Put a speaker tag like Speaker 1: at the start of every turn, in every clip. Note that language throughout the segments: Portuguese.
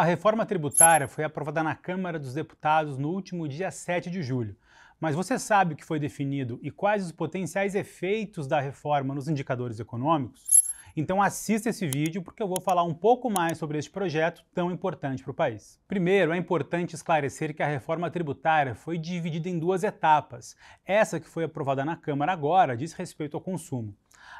Speaker 1: A reforma tributária foi aprovada na Câmara dos Deputados no último dia 7 de julho. Mas você sabe o que foi definido e quais os potenciais efeitos da reforma nos indicadores econômicos? Então assista esse vídeo porque eu vou falar um pouco mais sobre este projeto tão importante para o país. Primeiro, é importante esclarecer que a reforma tributária foi dividida em duas etapas. Essa que foi aprovada na Câmara agora diz respeito ao consumo.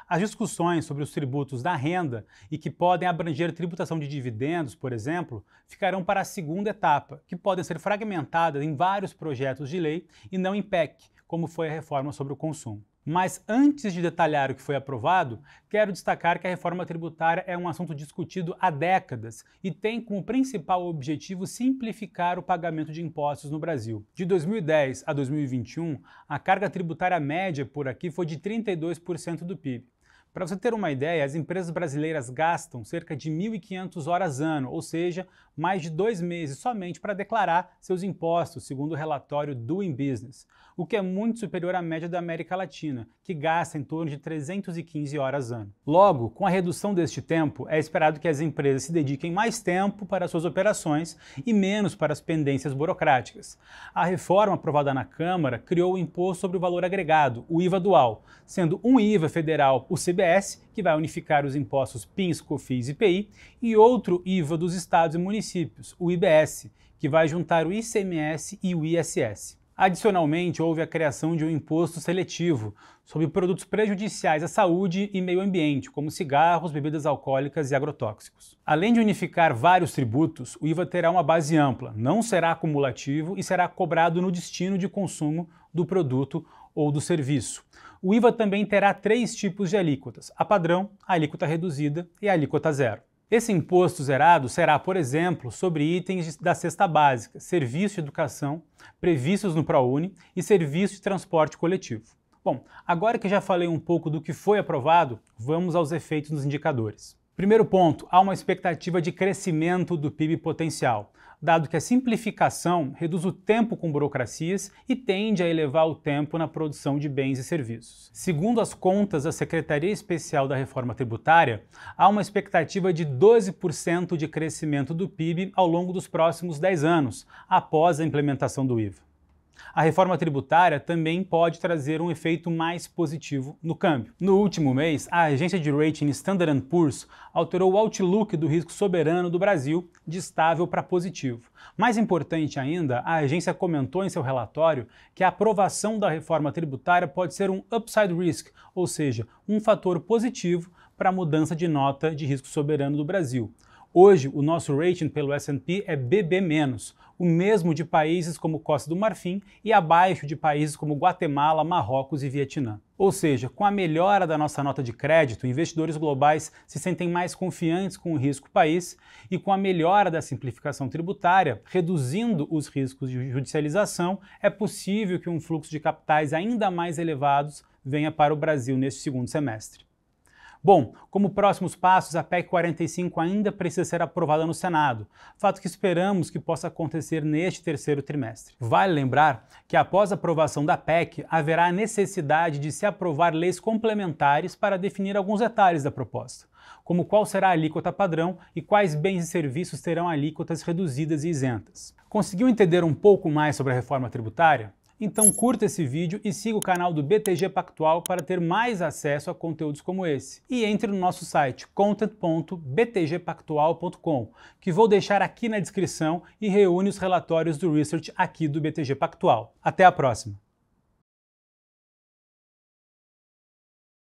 Speaker 1: As discussões sobre os tributos da renda e que podem abranger tributação de dividendos, por exemplo, ficarão para a segunda etapa, que podem ser fragmentadas em vários projetos de lei e não em PEC, como foi a reforma sobre o consumo. Mas antes de detalhar o que foi aprovado, quero destacar que a reforma tributária é um assunto discutido há décadas e tem como principal objetivo simplificar o pagamento de impostos no Brasil. De 2010 a 2021, a carga tributária média por aqui foi de 32% do PIB. Para você ter uma ideia, as empresas brasileiras gastam cerca de 1.500 horas ano, ou seja, mais de dois meses somente para declarar seus impostos, segundo o relatório Doing Business, o que é muito superior à média da América Latina, que gasta em torno de 315 horas ano. Logo, com a redução deste tempo, é esperado que as empresas se dediquem mais tempo para suas operações e menos para as pendências burocráticas. A reforma aprovada na Câmara criou o Imposto sobre o Valor Agregado, o IVA dual, sendo um IVA federal o CBD IBS, que vai unificar os impostos PINS, COFINS e IPI, e outro IVA dos estados e municípios, o IBS, que vai juntar o ICMS e o ISS. Adicionalmente, houve a criação de um imposto seletivo sobre produtos prejudiciais à saúde e meio ambiente, como cigarros, bebidas alcoólicas e agrotóxicos. Além de unificar vários tributos, o IVA terá uma base ampla, não será acumulativo e será cobrado no destino de consumo do produto ou do serviço. O IVA também terá três tipos de alíquotas: a padrão, a alíquota reduzida e a alíquota zero. Esse imposto zerado será, por exemplo, sobre itens da cesta básica, serviço de educação, previstos no ProUni e serviço de transporte coletivo. Bom, agora que já falei um pouco do que foi aprovado, vamos aos efeitos nos indicadores. Primeiro ponto, há uma expectativa de crescimento do PIB potencial, dado que a simplificação reduz o tempo com burocracias e tende a elevar o tempo na produção de bens e serviços. Segundo as contas da Secretaria Especial da Reforma Tributária, há uma expectativa de 12% de crescimento do PIB ao longo dos próximos 10 anos, após a implementação do IVA. A reforma tributária também pode trazer um efeito mais positivo no câmbio. No último mês, a agência de rating Standard Poor's alterou o outlook do risco soberano do Brasil de estável para positivo. Mais importante ainda, a agência comentou em seu relatório que a aprovação da reforma tributária pode ser um upside risk, ou seja, um fator positivo para a mudança de nota de risco soberano do Brasil. Hoje, o nosso rating pelo S&P é BB-, o mesmo de países como Costa do Marfim e abaixo de países como Guatemala, Marrocos e Vietnã. Ou seja, com a melhora da nossa nota de crédito, investidores globais se sentem mais confiantes com o risco país e com a melhora da simplificação tributária, reduzindo os riscos de judicialização, é possível que um fluxo de capitais ainda mais elevados venha para o Brasil neste segundo semestre. Bom, como próximos passos, a PEC 45 ainda precisa ser aprovada no Senado, fato que esperamos que possa acontecer neste terceiro trimestre. Vale lembrar que após a aprovação da PEC, haverá a necessidade de se aprovar leis complementares para definir alguns detalhes da proposta, como qual será a alíquota padrão e quais bens e serviços terão alíquotas reduzidas e isentas. Conseguiu entender um pouco mais sobre a reforma tributária? Então curta esse vídeo e siga o canal do BTG Pactual para ter mais acesso a conteúdos como esse. E entre no nosso site content.btgpactual.com, que vou deixar aqui na descrição e reúne os relatórios do research aqui do BTG Pactual. Até a próxima!